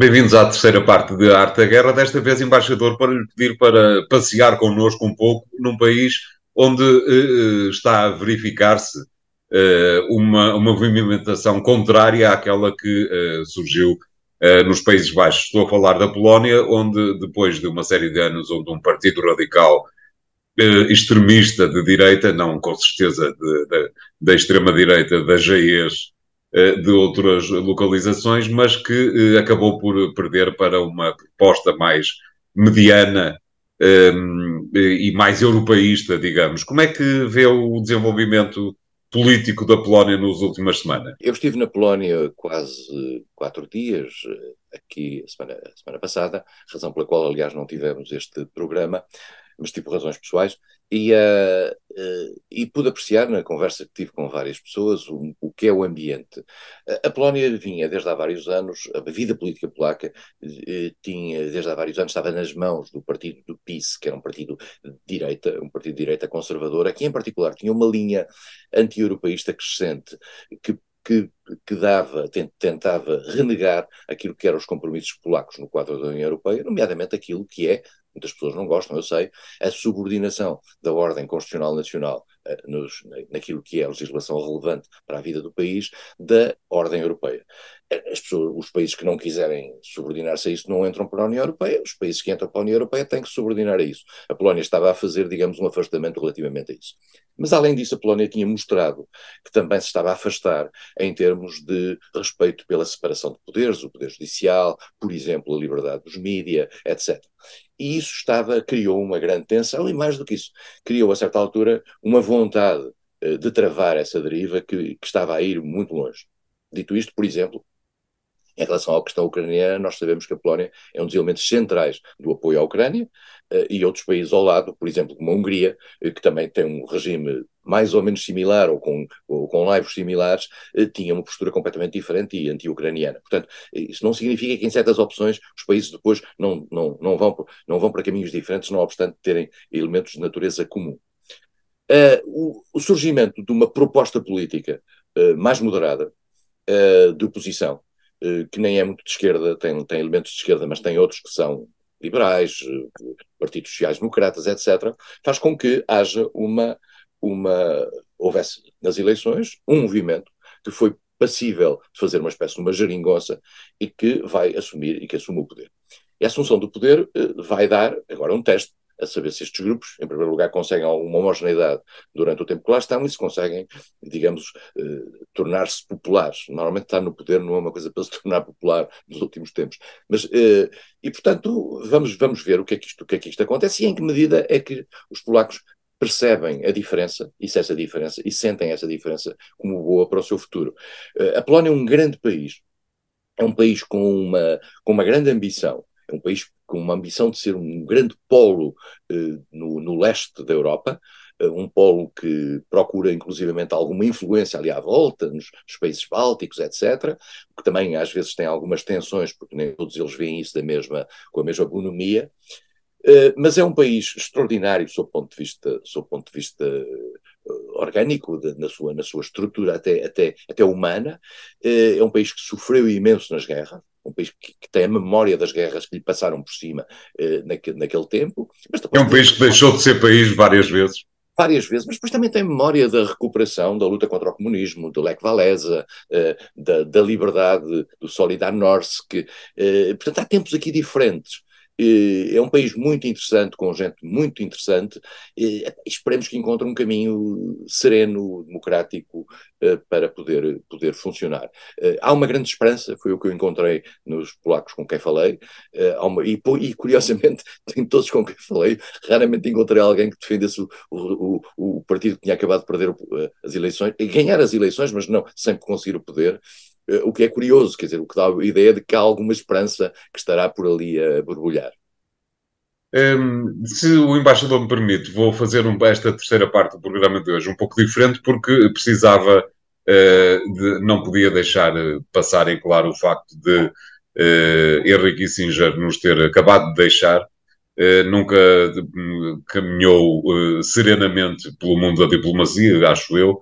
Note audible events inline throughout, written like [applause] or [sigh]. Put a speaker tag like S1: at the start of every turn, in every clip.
S1: Bem-vindos à terceira parte de Arte da Guerra. Desta vez, embaixador, para lhe pedir para passear connosco um pouco num país onde uh, está a verificar-se uh, uma, uma movimentação contrária àquela que uh, surgiu nos Países Baixos. Estou a falar da Polónia, onde, depois de uma série de anos onde um partido radical extremista de direita, não com certeza da extrema-direita da JES, eh, de outras localizações, mas que eh, acabou por perder para uma proposta mais mediana um, ehm, e mais europeísta, digamos. Como é que vê o desenvolvimento político da Polónia nas últimas semanas? Eu estive na Polónia quase quatro dias, eh, aqui
S2: a semana, a semana passada, razão pela qual, aliás, não tivemos este programa, mas tipo razões pessoais e, uh, uh, e pude apreciar na conversa que tive com várias pessoas o, o que é o ambiente. A Polónia vinha desde há vários anos, a vida política polaca uh, tinha desde há vários anos, estava nas mãos do partido do PiS, que era um partido de direita, um partido de direita conservadora, que em particular tinha uma linha anti-europeísta crescente, que que, que, dava, tentava renegar aquilo que eram os compromissos polacos no quadro da União Europeia, nomeadamente aquilo que é muitas pessoas não gostam, eu sei, a subordinação da ordem constitucional nacional eh, nos, naquilo que é a legislação relevante para a vida do país da ordem europeia. Pessoas, os países que não quiserem subordinar-se a isso não entram para a União Europeia, os países que entram para a União Europeia têm que subordinar a isso. A Polónia estava a fazer, digamos, um afastamento relativamente a isso. Mas, além disso, a Polónia tinha mostrado que também se estava a afastar em termos de respeito pela separação de poderes, o poder judicial, por exemplo, a liberdade dos mídias, etc. E isso estava, criou uma grande tensão e, mais do que isso, criou, a certa altura, uma vontade eh, de travar essa deriva que, que estava a ir muito longe. Dito isto, por exemplo, em relação à questão ucraniana, nós sabemos que a Polónia é um dos elementos centrais do apoio à Ucrânia eh, e outros países ao lado, por exemplo, como a Hungria, eh, que também tem um regime mais ou menos similar ou com, ou com laivos similares, eh, tinha uma postura completamente diferente e anti-ucraniana. Portanto, isso não significa que em certas opções os países depois não, não, não, vão, não vão para caminhos diferentes, não obstante terem elementos de natureza comum. Uh, o, o, surgimento de uma proposta política uh, mais moderada uh, de oposição eh, que nem é muito de esquerda, tem, tem elementos de esquerda, mas tem outros que são liberais, eh, partidos sociais-democratas, etc., faz com que haja uma, uma. houvesse nas eleições um movimento que foi passível de fazer uma espécie de uma geringonça e que vai assumir e que assume o poder. E a assunção do poder eh, vai dar agora um teste a saber se estes grupos, em primeiro lugar, conseguem alguma homogeneidade durante o tempo que lá estão e se conseguem, digamos, eh, tornar-se populares. Normalmente estar no poder não é uma coisa para se [laughs] tornar popular nos últimos tempos. Mas, eh, e portanto, vamos, vamos ver o que, é que isto, o que é que isto acontece e em que medida é que os polacos percebem a diferença, e essa diferença, e sentem essa diferença como boa para o seu futuro. Eh, a Polónia é um grande país, é um país com uma, com uma grande ambição, é um país com uma ambição de ser um grande polo eh, no, no, leste da Europa, eh, um polo que procura inclusivamente alguma influência ali à volta, nos, nos países bálticos, etc., que também às vezes tem algumas tensões, porque nem todos eles veem isso da mesma, com a mesma bonomia, eh, mas é um país extraordinário sob o ponto de vista, seu ponto de vista eh, orgânico, de, na, sua, na sua estrutura até, até, até humana. Eh, é um país que sofreu imenso nas guerras, um país que, que, tem a memória das guerras que lhe passaram por cima uh, naque, naquele tempo.
S1: é um país que deixou de ser país várias vezes.
S2: Várias vezes, mas depois também tem memória da recuperação, da luta contra o comunismo, do Lech Walesa, uh, da, da, liberdade, do Solidarnosc. Uh, eh, portanto, há tempos aqui diferentes é um país muito interessante, com gente muito interessante. Eh, esperemos que encontre um caminho sereno, democrático, eh, para poder, poder funcionar. Eh, há uma grande esperança, foi o que eu encontrei nos polacos com quem falei, uma, e, e, curiosamente, [laughs] em todos com quem falei, raramente encontrei alguém que defendesse o, o, o partido que tinha acabado de perder as eleições, ganhar as eleições, mas não sempre conseguir o poder. Eh, o que é curioso, quer dizer, o que dá a ideia de que há alguma esperança que estará por ali a borbulhar.
S1: Um, ehm, se o embaixador me permite, vou fazer um, esta terceira parte do programa de hoje um pouco diferente, porque precisava, uh, de, não podia deixar eh, passar em claro o facto de uh, Henrique Singer nos ter acabado de deixar. Uh, nunca caminhou uh, serenamente pelo mundo da diplomacia, acho eu,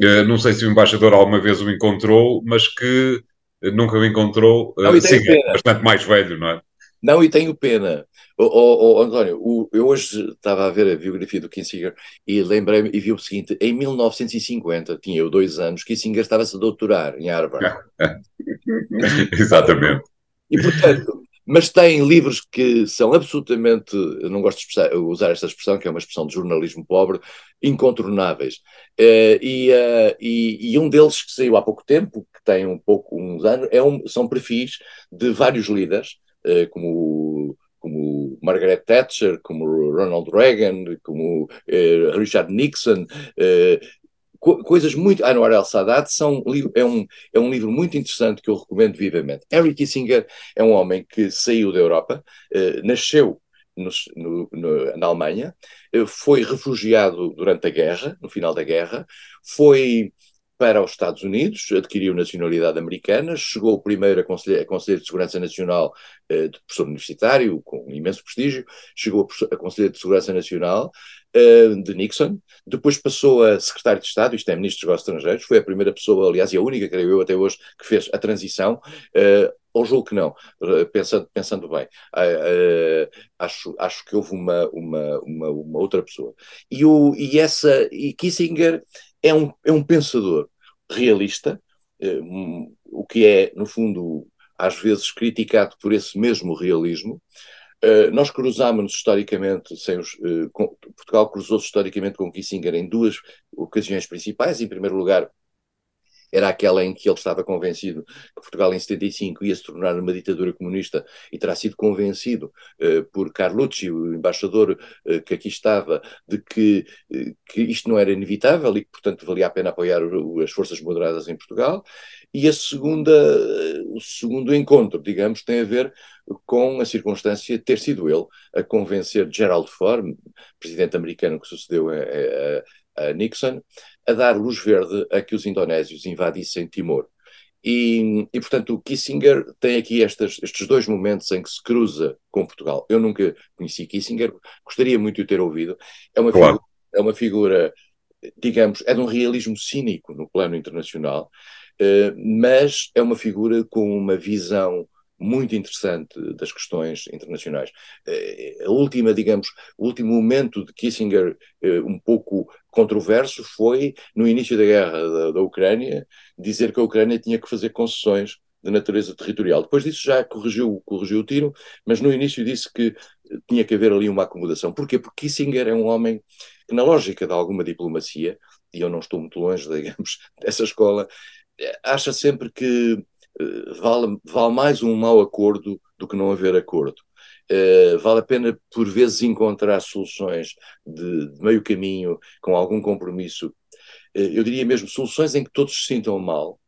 S1: eh, não sei se o embaixador alguma vez o encontrou, mas que eh, nunca o encontrou. Eh, não, uh, sim, é bastante mais velho, não é?
S2: Não, e tenho pena. Oh, oh, António, o, eu hoje estava a ver a biografia do Kissinger e lembrei-me e vi o seguinte: em 1950, tinha eu dois anos, Kissinger estava-se a doutorar em Harvard.
S1: [laughs] Exatamente.
S2: E portanto, mas tem livros que são absolutamente, não gosto de usar esta expressão, que é uma expressão de jornalismo pobre, incontornáveis. Uh, e, uh, e, e, um deles que saiu há pouco tempo, que tem um pouco uns anos, é um, são perfis de vários líderes, uh, como como Margaret Thatcher, como Ronald Reagan, como eh, Richard Nixon, eh, co coisas muito. Anwar El Sadat são, é, um, é um livro muito interessante que eu recomendo vivamente. Henry Kissinger é um homem que saiu da Europa, eh, nasceu no, no, na Alemanha, eh, foi refugiado durante a guerra, no final da guerra, foi para os Estados Unidos, adquiriu nacionalidade americana, chegou primeiro a Conselheiro, a Conselheiro de Segurança Nacional eh, de professor universitário, com imenso prestígio, chegou a Conselheiro de Segurança Nacional eh, de Nixon, depois passou a Secretário de Estado, isto é, Ministro dos Negócios Estrangeiros, foi a primeira pessoa, aliás, e a única, creio eu, até hoje, que fez a transição eh, ou julgo que não, eh, pensando, pensando bem. Uh, uh, acho, acho que houve uma, uma, uma, uma, outra pessoa. E, o, e, essa, e Kissinger é um, é um pensador realista, eh, um, o que é, no fundo, às vezes criticado por esse mesmo realismo. Uh, nós cruzámos-nos historicamente, os, uh, com, Portugal cruzou-se historicamente com Kissinger em duas ocasiões principais. Em primeiro lugar, era aquela em que ele estava convencido que Portugal em 75 ia se tornar uma ditadura comunista e terá sido convencido eh, por Carlucci, o embaixador eh, que aqui estava, de que, eh, que isto não era inevitável e que, portanto, valia a pena apoiar o, as forças moderadas em Portugal. E a segunda, o segundo encontro, digamos, tem a ver com a circunstância de ter sido ele a convencer Gerald Ford, presidente americano que sucedeu a, a, a Nixon, a dar luz verde a que os indonésios invadissem Timor. E, e, portanto, o Kissinger tem aqui estas, estes dois momentos em que se cruza com Portugal. Eu nunca conheci Kissinger, gostaria muito de o ter ouvido. É uma, claro. figura, é uma figura, digamos, é de um realismo cínico no plano internacional. Eh, mas é uma figura com uma visão muito interessante das questões internacionais. Eh, a última, digamos, o último momento de Kissinger eh, um pouco controverso foi no início da guerra da, da Ucrânia, dizer que a Ucrânia tinha que fazer concessões de natureza territorial. Depois disso já corrigiu, corrigiu o tiro, mas no início disse que tinha que haver ali uma acomodação. Porquê? Porque Kissinger é um homem que, na lógica de alguma diplomacia, e eu não estou muito longe, [laughs] digamos, dessa escola, acha sempre que eh, vale, vale mais um mau acordo do que não haver acordo. Uh, vale a pena, por vezes, encontrar soluções de, de meio caminho, com algum compromisso. Uh, eu diria mesmo soluções em que todos se sintam mal,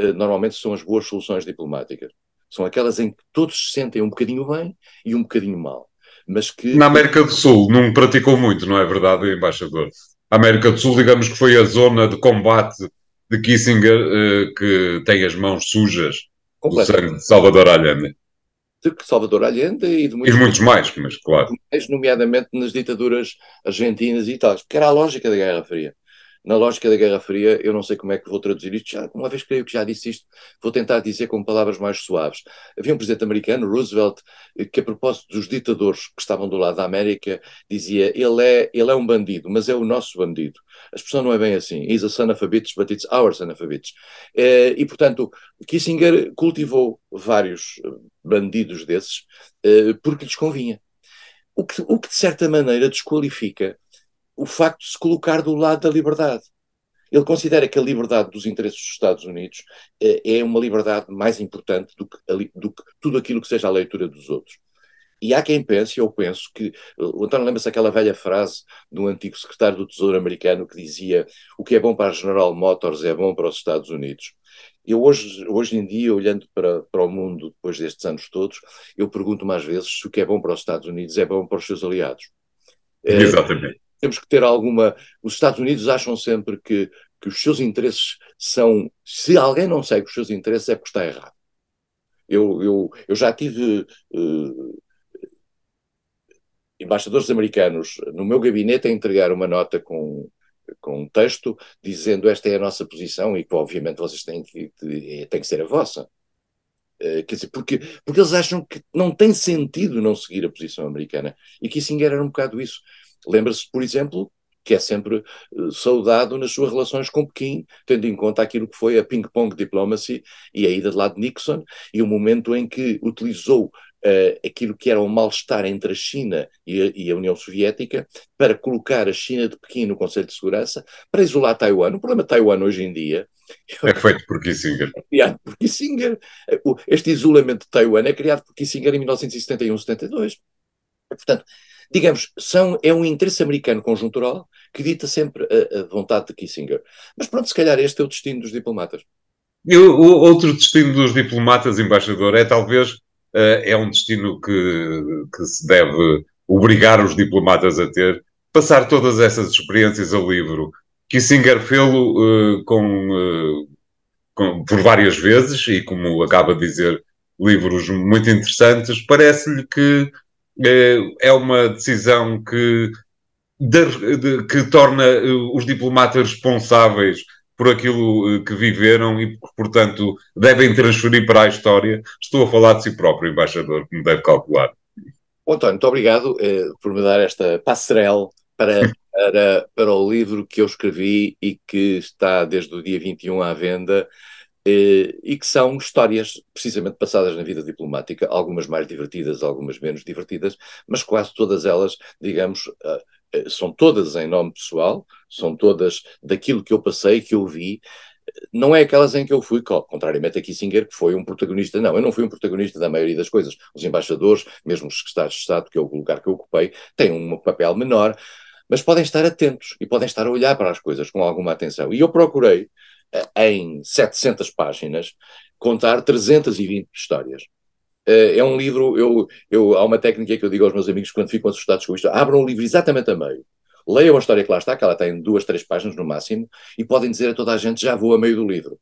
S2: uh, normalmente são as boas soluções diplomáticas. São aquelas em que todos se sentem um bocadinho bem e um bocadinho mal.
S1: Mas que... Na América do Sul não praticou muito, não é verdade, embaixador? A América do Sul, digamos que foi a zona de combate de Kissinger eh, que tem as mãos sujas do sangue de Salvador Allende.
S2: De Salvador Allende e de muitos, e muitos mais, mas claro. Mais, nomeadamente nas ditaduras argentinas e tal, porque era a lógica da Guerra Fria na lógica da Guerra Fria, eu não sei como é que vou traduzir isto, já, uma vez creio que já disse isto, vou tentar dizer com palavras mais suaves. Havia um presidente americano, Roosevelt, que a propósito dos ditadores que estavam do lado da América, dizia, ele é, ele é um bandido, mas é o nosso bandido. A expressão não é bem assim, he's a son of a bitch, but it's our son of a bitch. Eh, e, portanto, Kissinger cultivou vários eh, bandidos desses eh, porque lhes convinha. O que, o que de certa maneira desqualifica o facto de se colocar do lado da liberdade. Ele considera que a liberdade dos interesses dos Estados Unidos eh, é uma liberdade mais importante do que, do que, tudo aquilo que seja a leitura dos outros. E há quem pense, eu penso, que. O António lembra-se aquela velha frase de um antigo secretário do Tesouro americano que dizia: o que é bom para a General Motors é bom para os Estados Unidos. Eu hoje, hoje em dia, olhando para, para o mundo depois destes anos todos, eu pergunto mais vezes se o que é bom para os Estados Unidos é bom para os seus aliados. Exatamente temos que ter alguma. Os Estados Unidos acham sempre que, que os seus interesses são. Se alguém não segue os seus interesses, é porque está errado. Eu, eu, eu já tive uh, embaixadores americanos no meu gabinete a entregar uma nota com, com um texto dizendo esta é a nossa posição e que obviamente vocês têm que, eh, têm que ser a vossa. Uh, quer dizer, porque, porque eles acham que não tem sentido não seguir a posição americana e que Kissinger era um bocado isso. Lembra-se, por exemplo, que é sempre eh, saudado nas suas relações com Pequim, tendo em conta aquilo que foi a ping-pong diplomacy e a ida de lado de Nixon, e o momento em que utilizou uh, aquilo que era o um mal-estar entre a China e a, e a, União Soviética para colocar a China de Pequim no Conselho de Segurança, para isolar Taiwan. O problema de Taiwan hoje em dia.
S1: É feito por Kissinger.
S2: É [laughs] por Kissinger. Este isolamento de Taiwan é criado por Kissinger em 1971-72. Portanto, digamos, são, é um interesse americano conjuntural que dita sempre a, a vontade de Kissinger. Mas pronto, se calhar este é o destino dos diplomatas.
S1: O outro destino dos diplomatas, embaixador, é talvez uh, é um destino que, que se deve obrigar os diplomatas a ter, passar todas essas experiências ao livro. Kissinger fê-lo uh, com, uh, com, por várias vezes e, como acaba de dizer, livros muito interessantes. Parece-lhe que eh, é uma decisão que, de, de, que torna eh, os diplomatas responsáveis por aquilo eh, que viveram e, portanto, devem transferir para a história. Estou a falar de si próprio, embaixador, que me deve calcular. Bom, António, muito obrigado eh, por me dar esta passarela
S2: para, [laughs] para, para o livro que eu escrevi e que está desde o dia 21 à venda eh, e que são histórias precisamente passadas na vida diplomática, algumas mais divertidas, algumas menos divertidas, mas quase todas elas, digamos, eh, eh, são todas em nome pessoal, são todas daquilo que eu passei, que eu vi. Não é aquelas em que eu fui, contrariamente a Kissinger, que foi um protagonista. Não, eu não fui um protagonista da maioria das coisas. Os embaixadores, mesmo os secretários de Estado, que é o lugar que eu ocupei, têm um papel menor, mas podem estar atentos e podem estar a olhar para as coisas com alguma atenção. E eu procurei, em 700 páginas, contar 320 histórias. Eh, é um livro, eu, eu, há uma técnica que eu digo aos meus amigos quando ficam assustados com isto, abram o livro exatamente a meio, leiam a história que lá está, que ela tem duas, três páginas no máximo, e podem dizer a toda a gente, já vou a meio do livro.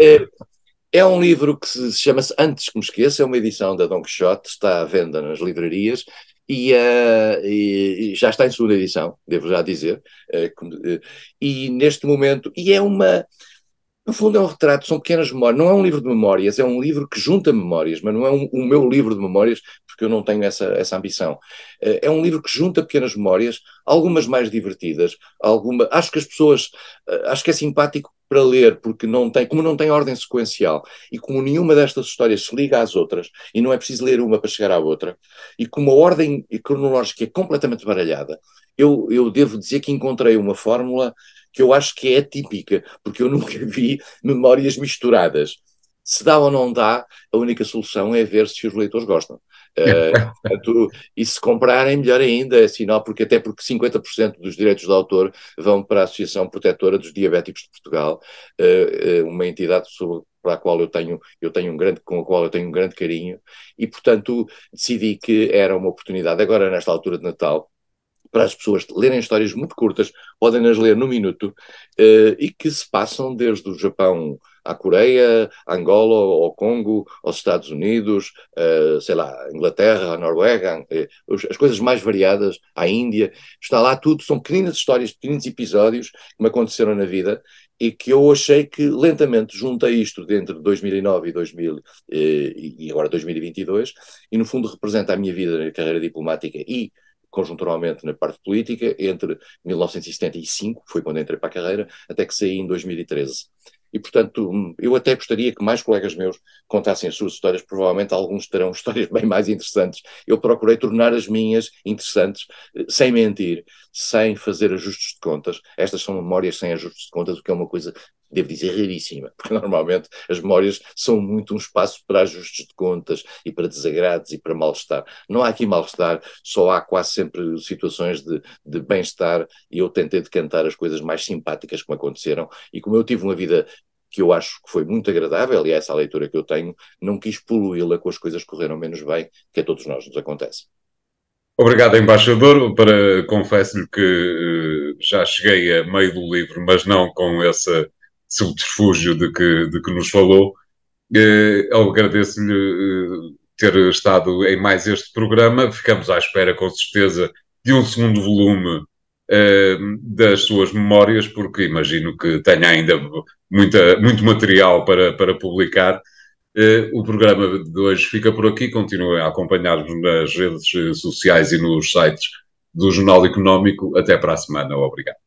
S2: é, [laughs] é um livro que se chama-se Antes que me esqueça, é uma edição da Don Quixote, está à venda nas livrarias, e, uh, e, já está em segunda edição, devo já dizer, eh, eh, e neste momento, e é uma, no fundo é um retrato, são pequenas memórias, não é um livro de memórias, é um livro que junta memórias, mas não é um, o meu livro de memórias, porque eu não tenho essa, essa ambição. é um livro que junta pequenas memórias, algumas mais divertidas, alguma, acho que as pessoas, acho que é simpático para ler, porque não tem, como não tem ordem sequencial e como nenhuma destas histórias se liga às outras, e não é preciso ler uma para chegar à outra, e com uma ordem cronológica é completamente baralhada, eu, eu devo dizer que encontrei uma fórmula que eu acho que é atípica, porque eu [laughs] nunca vi memórias misturadas. Se dá ou não dá, a única solução é ver se os leitores gostam. Uh, portanto, e se comprarem, melhor ainda, é sinal, porque até porque 50% dos direitos do autor vão para a Associação Protetora dos Diabéticos de Portugal, uh, uma entidade sobre para a qual eu tenho, eu tenho um grande, com a qual eu tenho um grande carinho, e portanto decidi que era uma oportunidade, agora nesta altura de Natal, para as pessoas lerem histórias muito curtas, podem as ler no minuto, uh, e que se passam desde o Japão à Coreia, à Angola, ao Congo, aos Estados Unidos, uh, sei lá, à Inglaterra, à Noruega, eh, as coisas mais variadas, à Índia, está lá tudo, são pequenas histórias, pequenos episódios que me aconteceram na vida e que eu achei que lentamente juntei isto de entre 2009 e 2000 e agora 2022 e no fundo representa a minha vida na carreira diplomática e conjunturalmente na parte política, entre 1975, foi quando entrei para a carreira, até que saí em 2013. E, portanto, hum, eu até gostaria que mais colegas meus contassem as suas histórias, provavelmente alguns terão histórias [laughs] bem mais interessantes. Eu procurei tornar as minhas interessantes, eh, sem mentir, sem fazer ajustes de contas. Estas são memórias sem ajustes de contas, o que é uma coisa devo dizer raríssima, porque [laughs] normalmente as memórias são muito um espaço para ajustes de contas e para desagrados e para mal-estar. Não há aqui mal-estar, só há quase sempre situações de, de bem-estar e eu tentei decantar as coisas mais simpáticas que me aconteceram e como eu tive uma vida que eu acho que foi muito agradável e é essa a leitura que eu tenho, não quis poluí-la com as coisas que correram menos bem, que a todos nós nos acontece.
S1: Obrigado, embaixador. Para confesso-lhe que eh, já cheguei a meio do livro, mas não com essa subterfúgio de que, de que nos falou. Eh, eu agradeço-lhe eh, ter estado em mais este programa. Ficamos à espera, com certeza, de um segundo volume eh, das suas memórias, porque imagino que tenha ainda muita, muito material para, para publicar. O programa de hoje fica por aqui. Continuem a acompanhar-nos nas redes sociais e nos sites do Jornal Económico. Até para a semana. Obrigado.